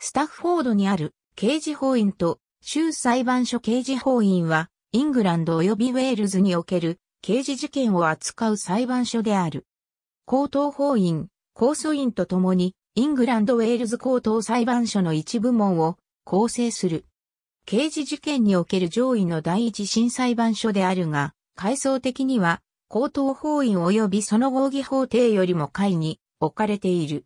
スタッフォードにある刑事法院と州裁判所刑事法院は、イングランド及びウェールズにおける刑事事件を扱う裁判所である。高等法院、控訴院とともに、イングランド・ウェールズ高等裁判所の一部門を構成する。刑事事件における上位の第一審裁判所であるが、階層的には、高等法院及びその合議法廷よりも下位に置かれている。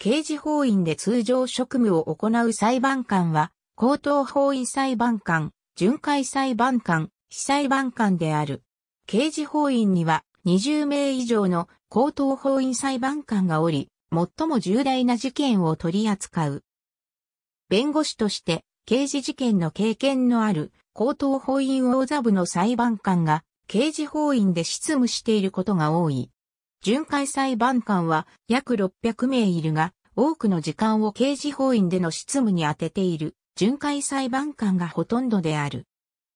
刑事法院で通常職務を行う裁判官は、高等法院裁判官、巡回裁判官、被裁判官である。刑事法院には20名以上の高等法院裁判官がおり、最も重大な事件を取り扱う。弁護士として刑事事件の経験のある高等法院王座部の裁判官が刑事法院で執務していることが多い。巡回裁判官は約600名いるが、多くの時間を刑事法院での執務に当てている巡回裁判官がほとんどである。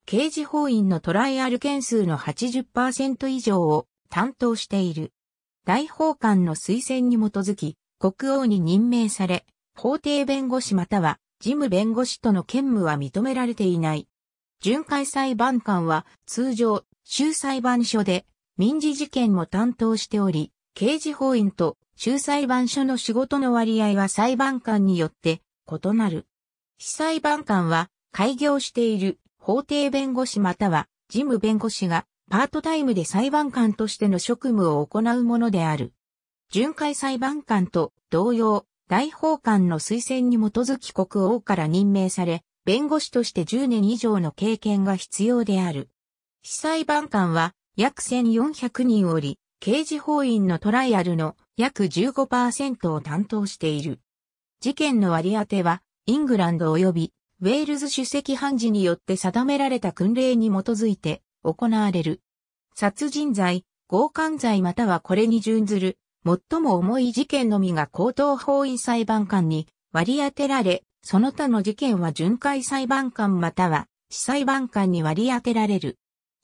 刑事法院のトライアル件数の80%以上を担当している。大法官の推薦に基づき、国王に任命され、法廷弁護士または事務弁護士との兼務は認められていない。巡回裁判官は通常、州裁判所で民事事件も担当しており、刑事法院と中裁判所の仕事の割合は裁判官によって異なる。司裁判官は開業している法廷弁護士または事務弁護士がパートタイムで裁判官としての職務を行うものである。巡回裁判官と同様、大法官の推薦に基づき国王から任命され、弁護士として10年以上の経験が必要である。司裁判官は約1400人おり、刑事法院のトライアルの約15%を担当している。事件の割り当ては、イングランド及びウェールズ主席判事によって定められた訓令に基づいて行われる。殺人罪、強姦罪またはこれに準ずる、最も重い事件のみが高等法院裁判官に割り当てられ、その他の事件は巡回裁判官または、司裁判官に割り当てられる。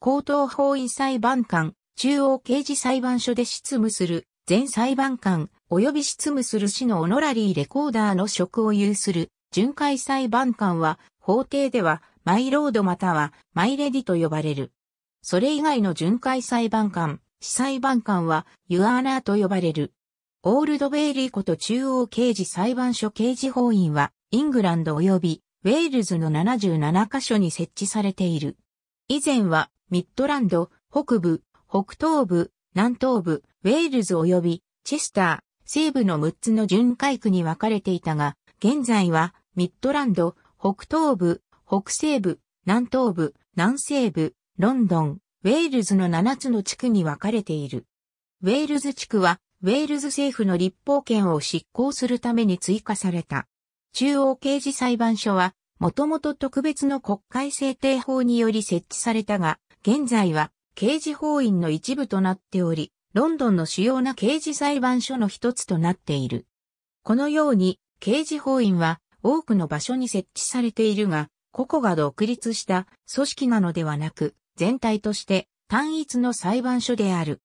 高等法院裁判官、中央刑事裁判所で執務する、全裁判官、及び執務する市のオノラリーレコーダーの職を有する、巡回裁判官は、法廷では、マイロードまたは、マイレディと呼ばれる。それ以外の巡回裁判官、司裁判官は、ユアーナーと呼ばれる。オールドベイリーこと中央刑事裁判所刑事法院は、イングランド及びウェールズの77カ所に設置されている。以前はミッドランド、北部、北東部、南東部、ウェールズ及びチェスター、西部の6つの巡回区に分かれていたが、現在はミッドランド、北東部、北西部、南東部、南西部、ロンドン、ウェールズの7つの地区に分かれている。ウェールズ地区は、ウェールズ政府の立法権を執行するために追加された。中央刑事裁判所は、もともと特別の国会制定法により設置されたが、現在は刑事法院の一部となっており、ロンドンの主要な刑事裁判所の一つとなっている。このように、刑事法院は多くの場所に設置されているが、個々が独立した組織なのではなく、全体として単一の裁判所である。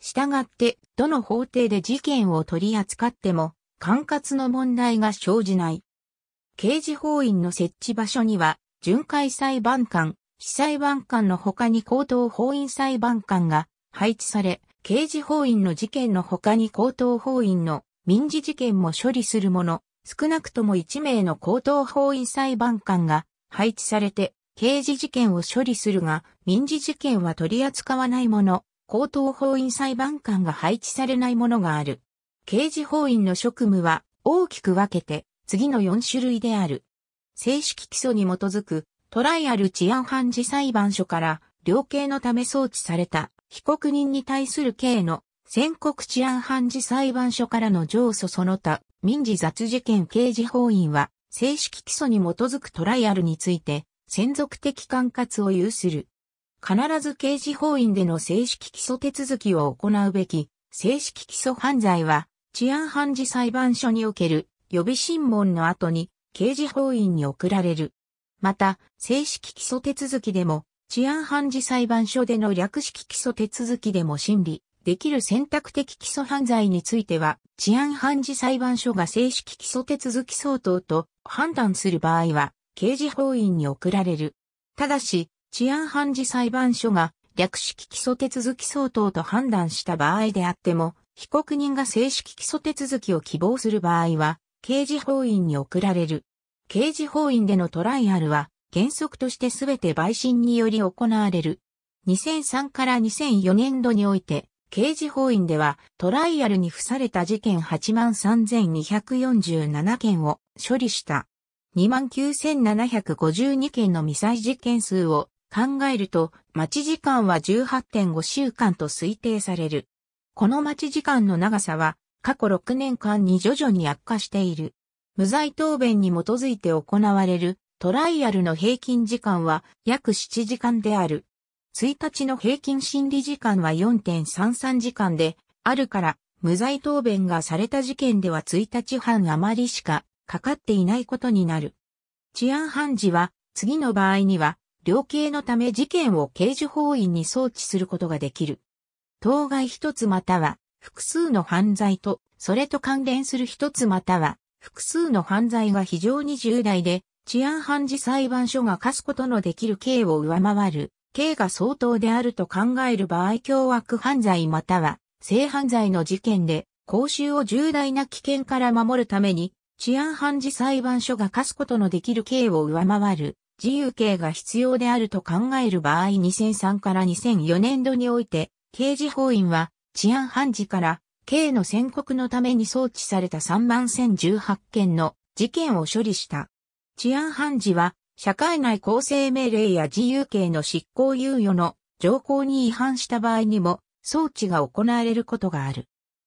従って、どの法廷で事件を取り扱っても、管轄の問題が生じない。刑事法院の設置場所には、巡回裁判官、裁判官の他に高等法院裁判官が配置され、刑事法院の事件の他に高等法院の民事事件も処理する者、少なくとも1名の高等法院裁判官が配置されて、刑事事件を処理するが、民事事件は取り扱わないもの、高等法院裁判官が配置されないものがある。刑事法院の職務は大きく分けて次の4種類である。正式基礎に基づくトライアル治安判事裁判所から量刑のため送致された被告人に対する刑の全国治安判事裁判所からの上訴その他民事雑事件刑事法院は正式起訴に基づくトライアルについて専属的管轄を有する。必ず刑事法院での正式起訴手続きを行うべき正式起訴犯罪は治安判事裁判所における予備審問の後に刑事法院に送られる。また、正式起訴手続きでも、治安判事裁判所での略式起訴手続きでも審理できる選択的起訴犯罪については、治安判事裁判所が正式起訴手続き相当と判断する場合は、刑事法院に送られる。ただし、治安判事裁判所が略式起訴手続き相当と判断した場合であっても、被告人が正式起訴手続きを希望する場合は、刑事法院に送られる。刑事法院でのトライアルは原則としてすべて陪審により行われる。2003から2004年度において、刑事法院ではトライアルに付された事件83,247件を処理した。29,752件の未済事件数を考えると、待ち時間は18.5週間と推定される。この待ち時間の長さは過去6年間に徐々に悪化している。無罪答弁に基づいて行われるトライアルの平均時間は約7時間である。1日の平均審理時間は4.33時間であるから、無罪答弁がされた事件では1日半余りしかかかっていないことになる。治安判事は次の場合には、量刑のため事件を刑事法院に送致することができる。当該一つまたは複数の犯罪と、それと関連する一つまたは複数の犯罪が非常に重大で、治安判事裁判所が課すことのできる刑を上回る、刑が相当であると考える場合凶悪犯罪または性犯罪の事件で、公衆を重大な危険から守るために、治安判事裁判所が課すことのできる刑を上回る、自由刑が必要であると考える場合2003から2004年度において、刑事法院は治安判事から刑の宣告のために送致された3万1018件の事件を処理した。治安判事は、社会内公正命令や自由刑の執行猶予の条項に違反した場合にも、送致が行われることがある。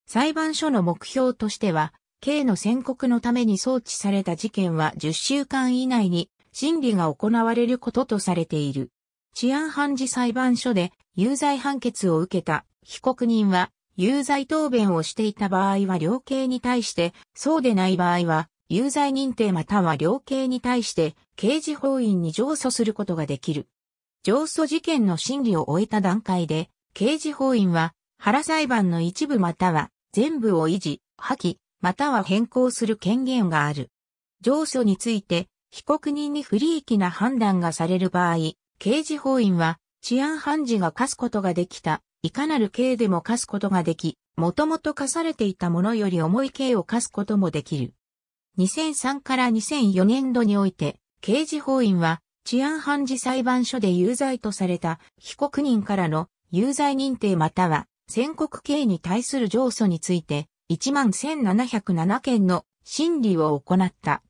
裁判所の目標としては、刑の宣告のために送致された事件は10週間以内に審理が行われることとされている。治安判事裁判所で有罪判決を受けた被告人は有罪答弁をしていた場合は量刑に対して、そうでない場合は、有罪認定または量刑に対して、刑事法院に上訴することができる。上訴事件の審理を終えた段階で、刑事法院は、原裁判の一部または全部を維持、破棄、または変更する権限がある。上訴について、被告人に不利益な判断がされる場合、刑事法院は治安判事が課すことができたいかなる刑でも課すことができ、もともと課されていたものより重い刑を課すこともできる。2003から2004年度において、刑事法院は治安判事裁判所で有罪とされた被告人からの有罪認定または宣告刑に対する上訴について11,707件の審理を行った。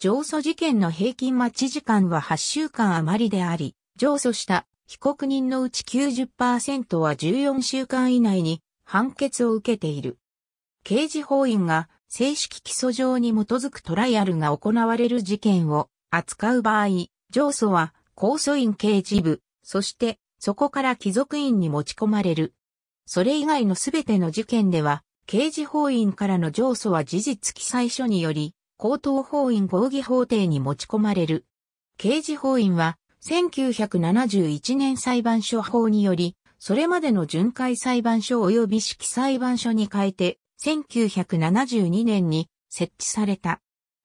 上訴事件の平均待ち時間は8週間余りであり、上訴した被告人のうち90%は14週間以内に判決を受けている。刑事法院が正式起訴状に基づくトライアルが行われる事件を扱う場合、上訴は控訴院刑事部、そしてそこから貴族院に持ち込まれる。それ以外のすべての事件では、刑事法院からの上訴は事実記載書により、高等法院合議法廷に持ち込まれる。刑事法院は1971年裁判所法により、それまでの巡回裁判所及び式裁判所に変えて、1972年に設置された。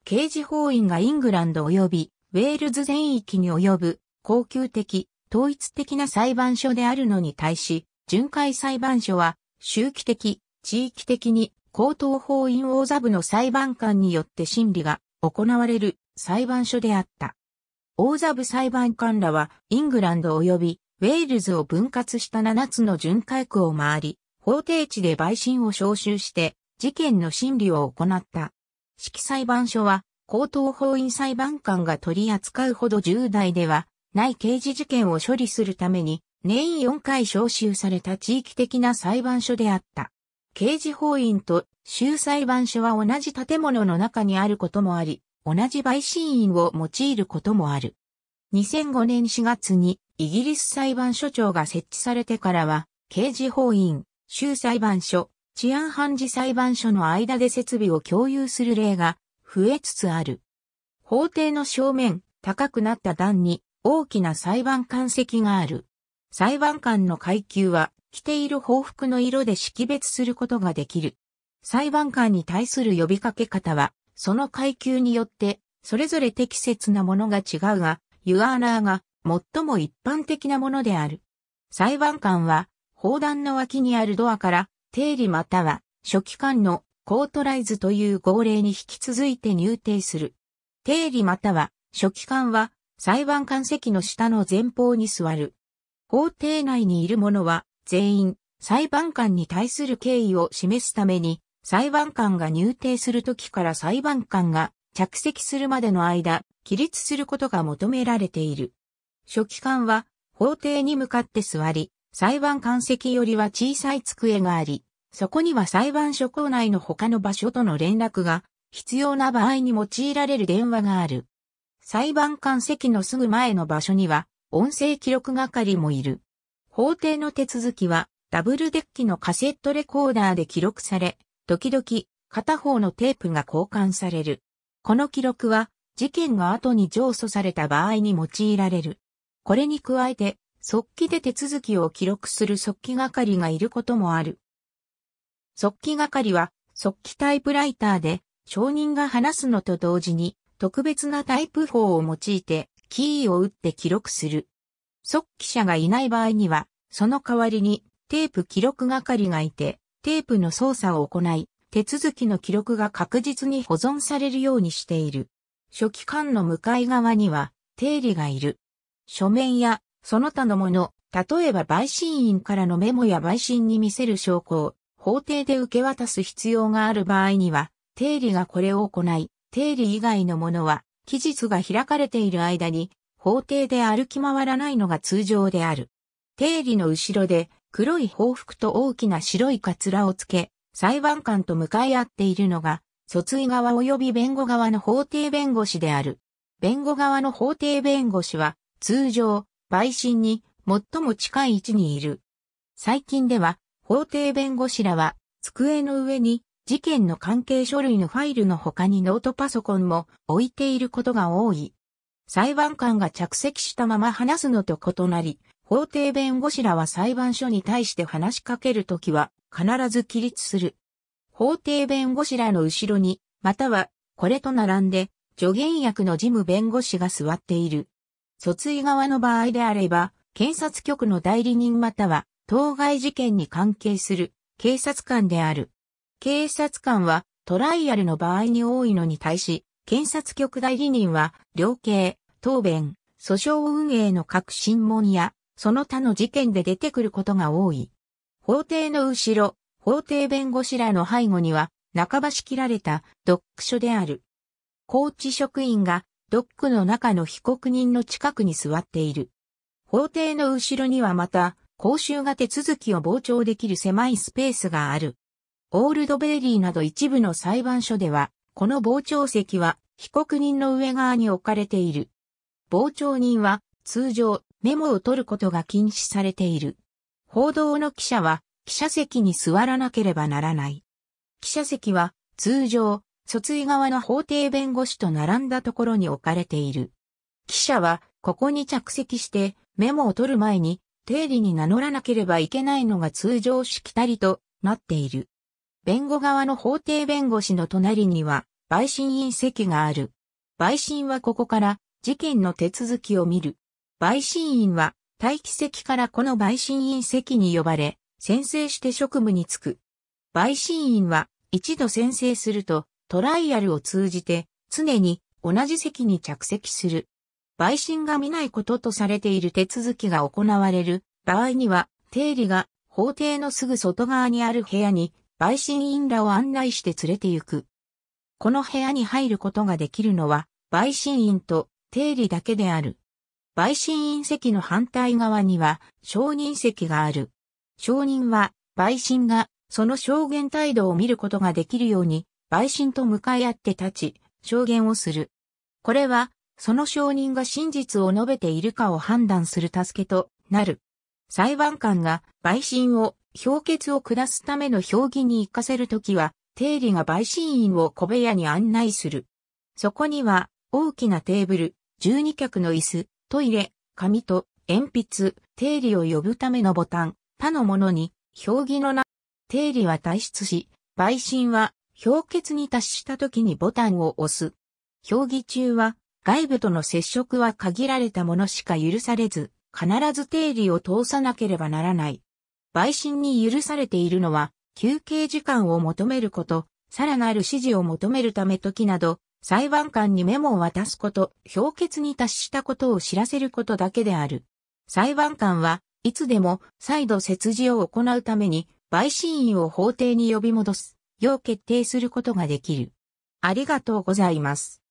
刑事法院がイングランド及びウェールズ全域に及ぶ恒久的、統一的な裁判所であるのに対し、巡回裁判所は周期的、地域的に高等法院王座部の裁判官によって審理が行われる裁判所であった。大座部裁判官らは、イングランド及びウェールズを分割した7つの巡回区を回り、法定地で陪審を召集して、事件の審理を行った。式裁判所は、高等法院裁判官が取り扱うほど重大では、ない刑事事件を処理するために、年4回召集された地域的な裁判所であった。刑事法院と州裁判所は同じ建物の中にあることもあり、同じ陪審員を用いることもある。2005年4月にイギリス裁判所長が設置されてからは、刑事法院、州裁判所、治安判事裁判所の間で設備を共有する例が増えつつある。法廷の正面、高くなった段に大きな裁判官席がある。裁判官の階級は着ている報復の色で識別することができる。裁判官に対する呼びかけ方はその階級によって、それぞれ適切なものが違うが、ユアーナーが最も一般的なものである。裁判官は、砲弾の脇にあるドアから、定理または、書記官のコートライズという号令に引き続いて入廷する。定理または、書記官は、裁判官席の下の前方に座る。法廷内にいる者は、全員、裁判官に対する敬意を示すために、裁判官が入廷する時から裁判官が着席するまでの間、起立することが求められている。書記官は法廷に向かって座り、裁判官席よりは小さい机があり、そこには裁判所構内の他の場所との連絡が必要な場合に用いられる電話がある。裁判官席のすぐ前の場所には音声記録係もいる。法廷の手続きはダブルデッキのカセットレコーダーで記録され、時々片方のテープが交換される。この記録は事件が後に上訴された場合に用いられる。これに加えて、速記で手続きを記録する速記係がいることもある。速記係は速記タイプライターで証人が話すのと同時に特別なタイプ法を用いてキーを打って記録する。速記者がいない場合には、その代わりにテープ記録係がいて、テープの操作を行い、手続きの記録が確実に保存されるようにしている。書記官の向かい側には、定理がいる。書面や、その他のもの、例えば陪審員からのメモや陪審に見せる証拠を、法廷で受け渡す必要がある場合には、定理がこれを行い、定理以外のものは、期日が開かれている間に、法廷で歩き回らないのが通常である。定理の後ろで、黒い報復と大きな白いカツラをつけ、裁判官と向かい合っているのが、訴追側及び弁護側の法廷弁護士である。弁護側の法廷弁護士は、通常、陪審に最も近い位置にいる。最近では、法廷弁護士らは、机の上に、事件の関係書類のファイルの他にノートパソコンも置いていることが多い。裁判官が着席したまま話すのと異なり、法廷弁護士らは裁判所に対して話しかけるときは必ず起立する。法廷弁護士らの後ろに、またはこれと並んで助言役の事務弁護士が座っている。訴追側の場合であれば、検察局の代理人または当該事件に関係する警察官である。警察官はトライアルの場合に多いのに対し、検察局代理人は量刑、答弁、訴訟運営の各審問やその他の事件で出てくることが多い。法廷の後ろ、法廷弁護士らの背後には、半ば仕切られたドック書である。高知職員がドックの中の被告人の近くに座っている。法廷の後ろにはまた、公衆が手続きを傍聴できる狭いスペースがある。オールドベイリーなど一部の裁判所では、この傍聴席は被告人の上側に置かれている。傍聴人は通常メモを取ることが禁止されている。報道の記者は記者席に座らなければならない。記者席は通常、訴追側の法廷弁護士と並んだところに置かれている。記者はここに着席してメモを取る前に定理に名乗らなければいけないのが通常しきたりとなっている。弁護側の法廷弁護士の隣には陪審員席がある。陪審はここから事件の手続きを見る。陪審員は、待機席からこの陪審員席に呼ばれ、宣誓して職務に就く。陪審員は、一度宣誓すると、トライアルを通じて、常に同じ席に着席する。陪審が見ないこととされている手続きが行われる場合には、定理が法廷のすぐ外側にある部屋に、陪審員らを案内して連れて行く。この部屋に入ることができるのは、陪審員と定理だけである。陪審員席の反対側には証人席がある。証人は陪審がその証言態度を見ることができるように陪審と向かい合って立ち、証言をする。これは、その証人が真実を述べているかを判断する助けとなる。裁判官が陪審を評決を下すための評議に行かせるときは、定理が陪審員を小部屋に案内する。そこには、大きなテーブル、12脚の椅子、トイレ、紙と鉛筆、定理を呼ぶためのボタン、他のものに、表記のな、定理は退出し、陪審は、氷結に達した時にボタンを押す。表記中は外部との接触は限られたものしか許されず、必ず定理を通さなければならない。陪審に許されているのは、休憩時間を求めること、さらなる指示を求めるため時など、裁判官にメモを渡すこと、評決に達したことを知らせることだけである。裁判官はいつでも再度切置を行うために、陪審員を法廷に呼び戻す、よう決定することができる。ありがとうございます。